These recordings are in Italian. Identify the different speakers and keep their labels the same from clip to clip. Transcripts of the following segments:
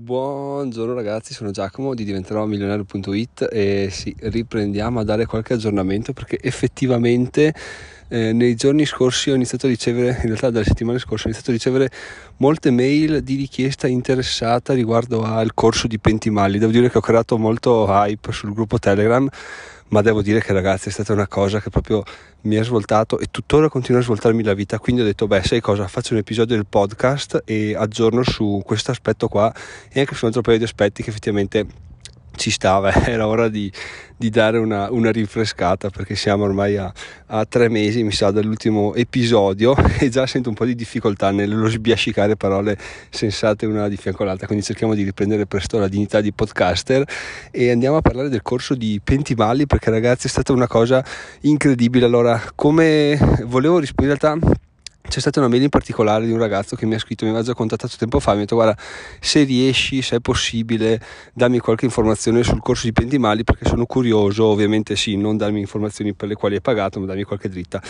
Speaker 1: Buongiorno ragazzi, sono Giacomo di diventerò milionario.it e sì, riprendiamo a dare qualche aggiornamento perché effettivamente eh, nei giorni scorsi ho iniziato a ricevere, in realtà dalle settimane scorse ho iniziato a ricevere molte mail di richiesta interessata riguardo al corso di Pentimali. Devo dire che ho creato molto hype sul gruppo Telegram ma devo dire che ragazzi è stata una cosa che proprio mi ha svoltato e tuttora continua a svoltarmi la vita, quindi ho detto beh sai cosa, faccio un episodio del podcast e aggiorno su questo aspetto qua e anche su un altro paio di aspetti che effettivamente ci stava, era ora di, di dare una, una, rinfrescata perché siamo ormai a, a, tre mesi, mi sa, dall'ultimo episodio e già sento un po' di difficoltà nello sbiascicare parole sensate una di fianco all'altra, quindi cerchiamo di riprendere presto la dignità di podcaster e andiamo a parlare del corso di Pentimalli perché ragazzi è stata una cosa incredibile. Allora, come volevo rispondere in realtà c'è stata una mail in particolare di un ragazzo che mi ha scritto, mi aveva già contattato tempo fa, mi ha detto guarda se riesci, se è possibile, dammi qualche informazione sul corso di Pendimali perché sono curioso, ovviamente sì, non darmi informazioni per le quali hai pagato, ma dammi qualche dritta.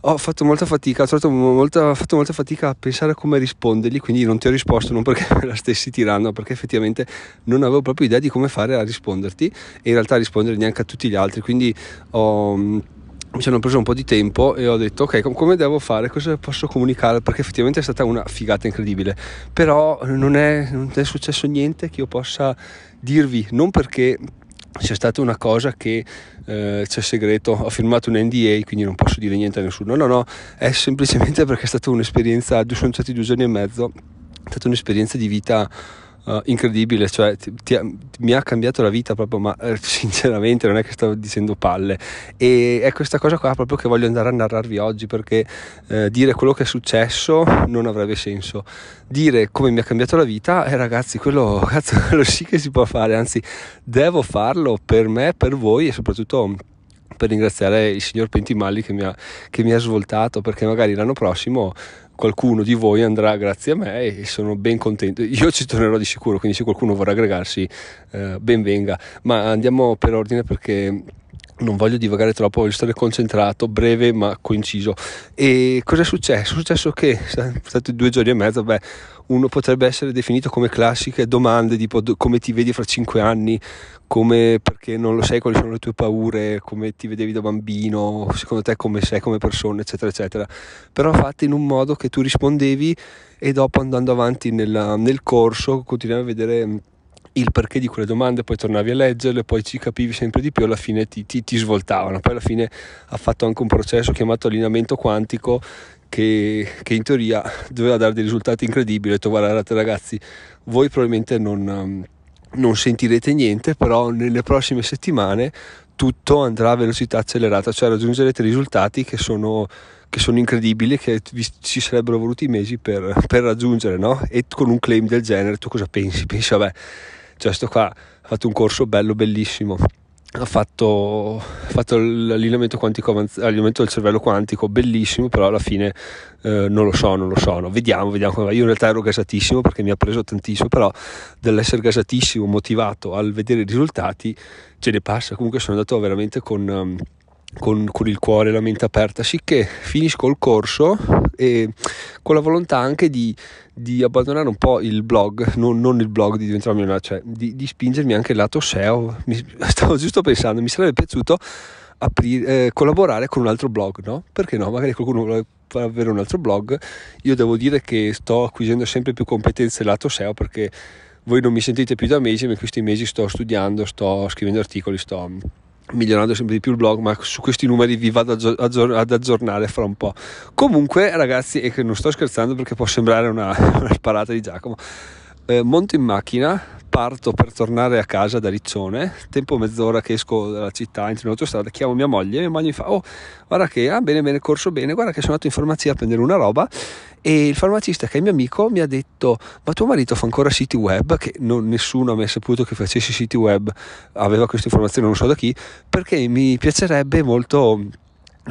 Speaker 1: Ho fatto molta fatica, ho, molta, ho fatto molta fatica a pensare a come rispondergli, quindi non ti ho risposto non perché me la stessi tirando, perché effettivamente non avevo proprio idea di come fare a risponderti e in realtà a rispondere neanche a tutti gli altri, quindi ho mi sono preso un po' di tempo e ho detto ok come devo fare cosa posso comunicare perché effettivamente è stata una figata incredibile però non è, non è successo niente che io possa dirvi non perché c'è stata una cosa che eh, c'è segreto, ho firmato un NDA quindi non posso dire niente a nessuno, no no, è semplicemente perché è stata un'esperienza, sono stati due giorni e mezzo, è stata un'esperienza di vita uh, incredibile, cioè ti, ti, mi ha cambiato la vita proprio, ma eh, sinceramente non è che stavo dicendo palle. E è questa cosa qua proprio che voglio andare a narrarvi oggi perché eh, dire quello che è successo non avrebbe senso. Dire come mi ha cambiato la vita, eh ragazzi, quello, cazzo, quello sì che si può fare, anzi devo farlo per me, per voi e soprattutto per ringraziare il signor Pentimalli che mi ha, che mi ha svoltato perché magari l'anno prossimo qualcuno di voi andrà grazie a me e sono ben contento. Io ci tornerò di sicuro, quindi se qualcuno vorrà aggregarsi, eh, ben venga. Ma andiamo per ordine perché non voglio divagare troppo, voglio stare concentrato, breve ma coinciso. E cosa è successo? È successo che, sono stati due giorni e mezzo, beh, uno potrebbe essere definito come classiche domande tipo come ti vedi fra cinque anni, come perché non lo sai quali sono le tue paure, come ti vedevi da bambino, secondo te come sei come persona, eccetera, eccetera. Però fatte in un modo che tu rispondevi e dopo andando avanti nella, nel corso continuiamo a vedere il perché di quelle domande, poi tornavi a leggerle, poi ci capivi sempre di più, alla fine ti, ti, ti svoltavano. Poi alla fine ha fatto anche un processo chiamato allineamento quantico che, che, in teoria doveva dare dei risultati incredibili. Ho detto guardate ragazzi, voi probabilmente non, ehm, non sentirete niente, però nelle prossime settimane tutto andrà a velocità accelerata, cioè raggiungerete risultati che sono, che sono incredibili, che ci sarebbero voluti mesi per, per raggiungere, no? E con un claim del genere tu cosa pensi? Pensi, vabbè cioè sto qua ha fatto un corso bello bellissimo ha fatto, ha fatto l'allineamento, quantico, l'allineamento, del cervello quantico, bellissimo, però alla fine eh, non lo so, non lo so, no. vediamo, vediamo Io in realtà ero gasatissimo perché mi ha preso tantissimo, però dall'essere gasatissimo, motivato al vedere i risultati, ce ne passa. Comunque sono andato veramente con... Um, con, con, il cuore e la mente aperta, sicché finisco il corso e con la volontà anche di, di abbandonare un po' il blog, non, non il blog di diventare milionario, cioè di, di, spingermi anche il lato SEO. Mi, stavo giusto pensando, mi sarebbe piaciuto aprire, eh, collaborare con un altro blog, no? Perché no? Magari qualcuno vuole avere un altro blog. Io devo dire che sto acquisendo sempre più competenze lato SEO perché voi non mi sentite più da mesi, ma in questi mesi sto studiando, sto scrivendo articoli, sto migliorando sempre di più il blog, ma su questi numeri vi vado ad aggiornare fra un po'. Comunque, ragazzi, e che non sto scherzando perché può sembrare una, una sparata di Giacomo, eh, monto in macchina, parto per tornare a casa da Riccione, tempo mezz'ora che esco dalla città, entro in autostrada, chiamo mia moglie mia moglie mi fa, oh guarda che, ah bene bene, corso bene, guarda che sono andato in farmacia a prendere una roba e il farmacista che è mio amico mi ha detto, ma tuo marito fa ancora siti web, che non, nessuno ha mai saputo che facessi siti web, aveva questa informazione non so da chi, perché mi piacerebbe molto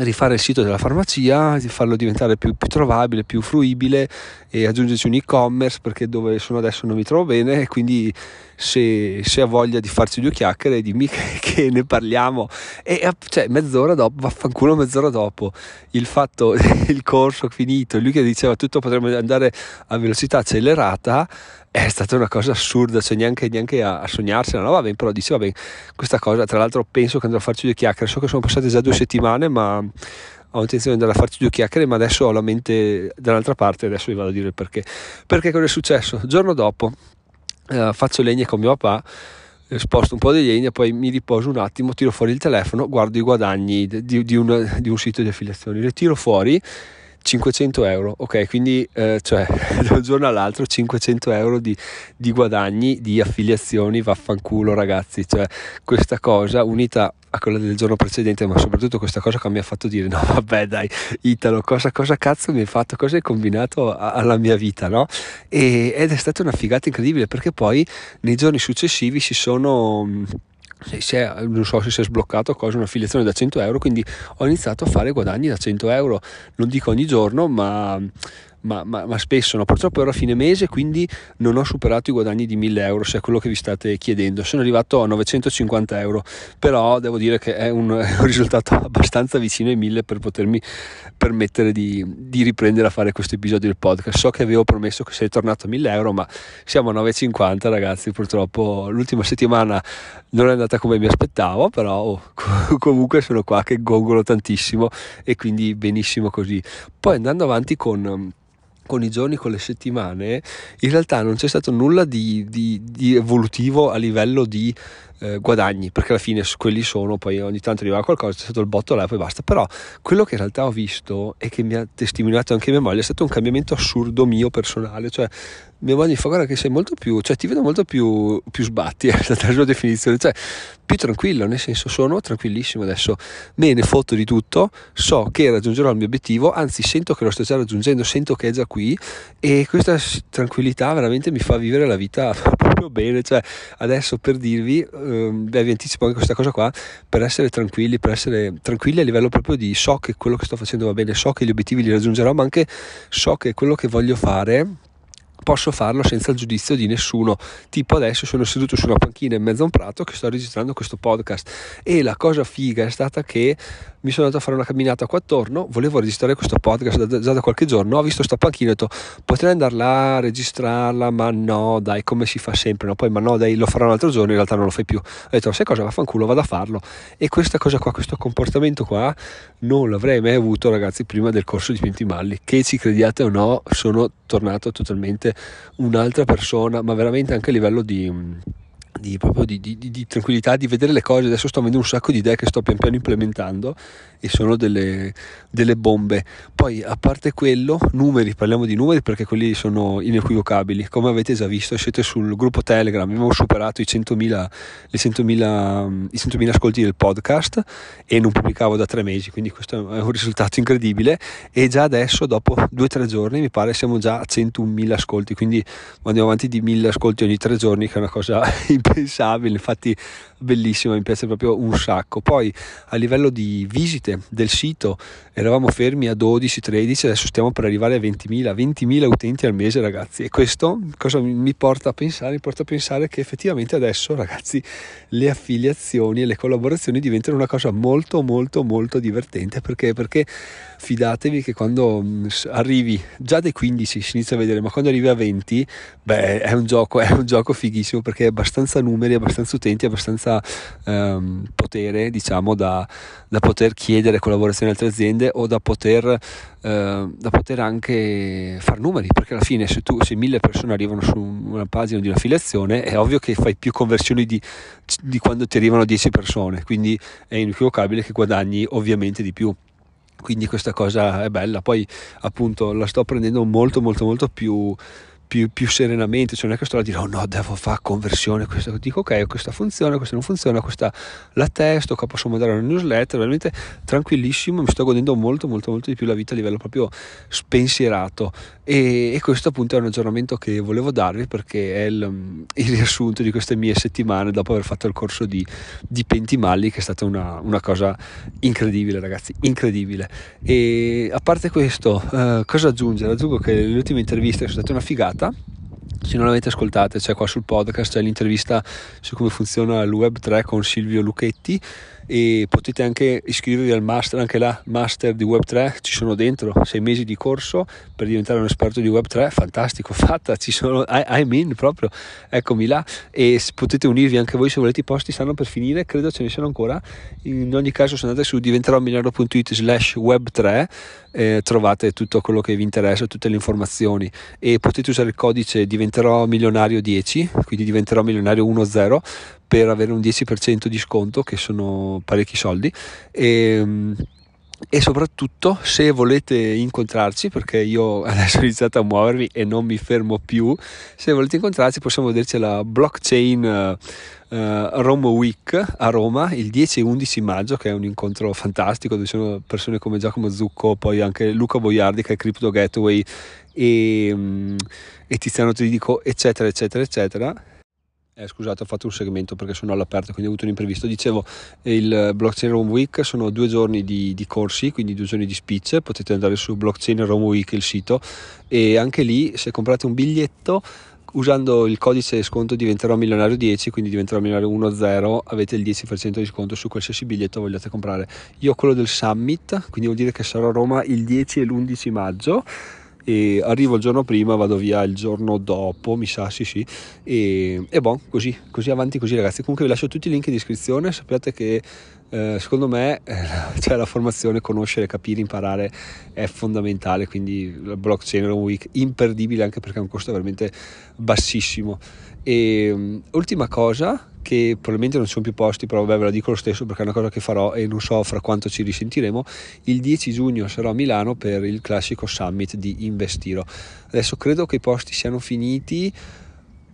Speaker 1: rifare il sito della farmacia, farlo diventare più, più, trovabile, più fruibile e aggiungerci un e-commerce perché dove sono adesso non mi trovo bene e quindi se, se ha voglia di farci due chiacchiere dimmi che, che ne parliamo e cioè, mezz'ora dopo, vaffanculo mezz'ora dopo il fatto, il corso finito, lui che diceva tutto potremmo andare a velocità accelerata è stata una cosa assurda, cioè neanche, neanche a, a, sognarsela, no? Vabbè, però dice, bene, questa cosa, tra l'altro penso che andrò a farci due chiacchiere, so che sono passate già due settimane, ma ho intenzione di andare a farci due chiacchiere, ma adesso ho la mente dall'altra parte, adesso vi vado a dire il perché. Perché cosa è successo? Il giorno dopo eh, faccio legna con mio papà, eh, sposto un po' di legna, poi mi riposo un attimo, tiro fuori il telefono, guardo i guadagni di, di, una, di un sito di affiliazioni, li tiro fuori 500 euro, ok, quindi eh, cioè da un giorno all'altro 500 euro di, di, guadagni, di affiliazioni, vaffanculo ragazzi, cioè questa cosa unita a quella del giorno precedente, ma soprattutto questa cosa che mi ha fatto dire no vabbè dai Italo, cosa, cosa cazzo mi hai fatto, cosa hai combinato a, alla mia vita, no? E, ed è stata una figata incredibile perché poi nei giorni successivi si sono è, non so se si è sbloccato cosa, un'affiliazione da 100 euro, quindi ho iniziato a fare guadagni da 100 euro, non dico ogni giorno, ma ma, ma, ma, spesso no. Purtroppo ero a fine mese, quindi non ho superato i guadagni di 1000 euro, se è quello che vi state chiedendo. Sono arrivato a 950 euro, però devo dire che è un, è un risultato abbastanza vicino ai 1000 per potermi permettere di, di, riprendere a fare questo episodio del podcast. So che avevo promesso che sei tornato a 1000 euro, ma siamo a 950 ragazzi, purtroppo l'ultima settimana non è andata come mi aspettavo, però oh, comunque sono qua che gongolo tantissimo e quindi benissimo così. Poi andando avanti con con i giorni, con le settimane, in realtà non c'è stato nulla di, di, di evolutivo a livello di eh, guadagni, perché alla fine quelli sono, poi ogni tanto arriva qualcosa, c'è stato il botto là e poi basta, però quello che in realtà ho visto e che mi ha testimoniato anche mia moglie è stato un cambiamento assurdo mio personale, cioè mia moglie mi fa guarda che sei molto più, cioè ti vedo molto più, più sbatti, è stata la sua definizione, cioè più tranquillo, nel senso sono tranquillissimo adesso, me ne fotto di tutto, so che raggiungerò il mio obiettivo, anzi sento che lo sto già raggiungendo, sento che è già qui e questa tranquillità veramente mi fa vivere la vita proprio bene. Cioè, adesso per dirvi, ehm, beh, vi anticipo anche questa cosa qua, per essere tranquilli, per essere tranquilli a livello proprio di so che quello che sto facendo va bene, so che gli obiettivi li raggiungerò, ma anche so che quello che voglio fare posso farlo senza il giudizio di nessuno. Tipo adesso sono seduto su una panchina in mezzo a un prato che sto registrando questo podcast e la cosa figa è stata che mi sono andato a fare una camminata qua attorno, volevo registrare questo podcast da, già da qualche giorno, ho visto sta panchina e ho detto potrei andare là a registrarla, ma no dai, come si fa sempre, no? Poi ma no dai, lo farò un altro giorno, in realtà non lo fai più. Ho detto sai cosa, vaffanculo, vado a farlo. E questa cosa qua, questo comportamento qua, non l'avrei mai avuto ragazzi prima del corso di Pintimalli, che ci crediate o no, sono tornato totalmente un'altra persona, ma veramente anche a livello di... Mm, di, proprio di, di, di, tranquillità, di vedere le cose. Adesso sto avendo un sacco di idee che sto pian piano implementando e sono delle, delle bombe. Poi a parte quello, numeri, parliamo di numeri perché quelli sono inequivocabili. Come avete già visto, siete sul gruppo Telegram, abbiamo superato i 100.000, 100.000, i 100.000 ascolti del podcast e non pubblicavo da tre mesi, quindi questo è un risultato incredibile e già adesso dopo due o tre giorni mi pare siamo già a 101.000 ascolti, quindi andiamo avanti di 1.000 ascolti ogni tre giorni che è una cosa impensabile, infatti bellissimo, mi piace proprio un sacco. Poi a livello di visite del sito eravamo fermi a 12-13, adesso stiamo per arrivare a 20.000, 20.000 utenti al mese ragazzi e questo cosa mi porta a pensare? Mi porta a pensare che effettivamente adesso ragazzi le affiliazioni e le collaborazioni diventano una cosa molto molto molto divertente perché, perché fidatevi che quando mm, arrivi già dai 15 si inizia a vedere ma quando arrivi a 20 beh è un gioco, è un gioco fighissimo perché è abbastanza numeri, abbastanza utenti, abbastanza ehm, potere diciamo da, da, poter chiedere collaborazione ad altre aziende o da poter, eh, da poter anche far numeri perché alla fine se, tu, se mille persone arrivano su una pagina di un'affiliazione è ovvio che fai più conversioni di, di quando ti arrivano 10 persone quindi è inequivocabile che guadagni ovviamente di più quindi questa cosa è bella poi appunto la sto prendendo molto molto molto più più, più, serenamente, cioè non è che sto a dire oh no, devo fare conversione, questo. dico ok, questa funziona, questa non funziona, questa la testo, qua posso mandare una newsletter, veramente tranquillissimo, mi sto godendo molto molto molto di più la vita a livello proprio spensierato. E, e, questo appunto è un aggiornamento che volevo darvi perché è il, mm, il, riassunto di queste mie settimane dopo aver fatto il corso di, di Pentimalli che è stata una, una, cosa incredibile ragazzi, incredibile e a parte questo eh, cosa aggiungere? Aggiungo che le ultime interviste sono state una figata se non l'avete ascoltate c'è qua sul podcast c'è l'intervista su come funziona il web 3 con Silvio Lucchetti e potete anche iscrivervi al master, anche là, master di Web3, ci sono dentro sei mesi di corso per diventare un esperto di Web3, fantastico, fatta, ci sono, I'm in proprio, eccomi là e potete unirvi anche voi se volete, i posti stanno per finire, credo ce ne siano ancora, in ogni caso se andate su diventeròmiliardo.it slash Web3 eh, trovate tutto quello che vi interessa, tutte le informazioni e potete usare il codice diventerò milionario 10, quindi diventerò milionario 10 per avere un 10% di sconto, che sono parecchi soldi. E, ehm, e soprattutto se volete incontrarci perché io adesso ho iniziato a muovermi e non mi fermo più se volete incontrarci possiamo vederci alla blockchain eh, eh Rome Week a Roma il 10 e 11 maggio che è un incontro fantastico dove ci sono persone come Giacomo Zucco poi anche Luca Boiardi che è Crypto Gateway e, mm, e Tiziano Tridico eccetera eccetera eccetera eh, scusate, ho fatto un segmento perché sono all'aperto, quindi ho avuto un imprevisto. Dicevo, il Blockchain Rome Week sono due giorni di, di corsi, quindi due giorni di speech. Potete andare su Blockchain Rome Week, il sito, e anche lì se comprate un biglietto usando il codice sconto diventerò milionario 10 quindi diventerò milionario 10 avete il 10% di sconto su qualsiasi biglietto vogliate comprare io ho quello del summit quindi vuol dire che sarò a Roma il 10 e l'11 maggio e arrivo il giorno prima, vado via il giorno dopo, mi sa, sì sì, e, e boh, così, così avanti così ragazzi. Comunque vi lascio tutti i link in descrizione, sappiate che eh, secondo me eh, cioè la formazione, conoscere, capire, imparare è fondamentale, quindi la blockchain è un week imperdibile anche perché ha un costo veramente bassissimo. E um, ultima cosa che probabilmente non ci sono più posti, però vabbè ve la dico lo stesso perché è una cosa che farò e non so fra quanto ci risentiremo. Il 10 giugno sarò a Milano per il classico summit di Investiro. Adesso credo che i posti siano finiti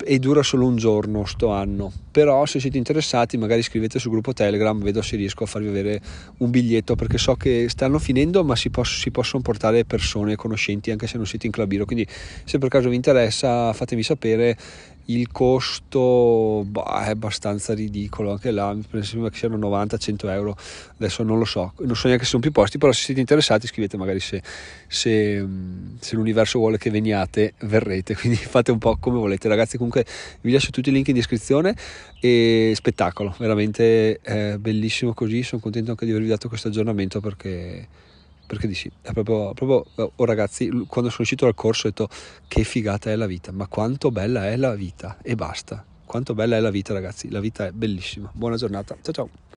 Speaker 1: e dura solo un giorno sto anno però se siete interessati magari scrivete sul gruppo telegram vedo se riesco a farvi avere un biglietto perché so che stanno finendo ma si, poss- si possono portare persone conoscenti anche se non siete in clubiro quindi se per caso vi interessa fatemi sapere il costo bah, è abbastanza ridicolo, anche là mi sembra che siano 90-100 euro, adesso non lo so, non so neanche se sono più posti, però se siete interessati scrivete magari se, se, se l'universo vuole che veniate, verrete, quindi fate un po' come volete ragazzi, comunque vi lascio tutti i link in descrizione e spettacolo, veramente eh, bellissimo così, sono contento anche di avervi dato questo aggiornamento perché perché dici, è proprio, proprio eh, oh ragazzi, quando sono uscito dal corso ho detto che figata è la vita, ma quanto bella è la vita e basta. Quanto bella è la vita ragazzi, la vita è bellissima. Buona giornata, ciao ciao.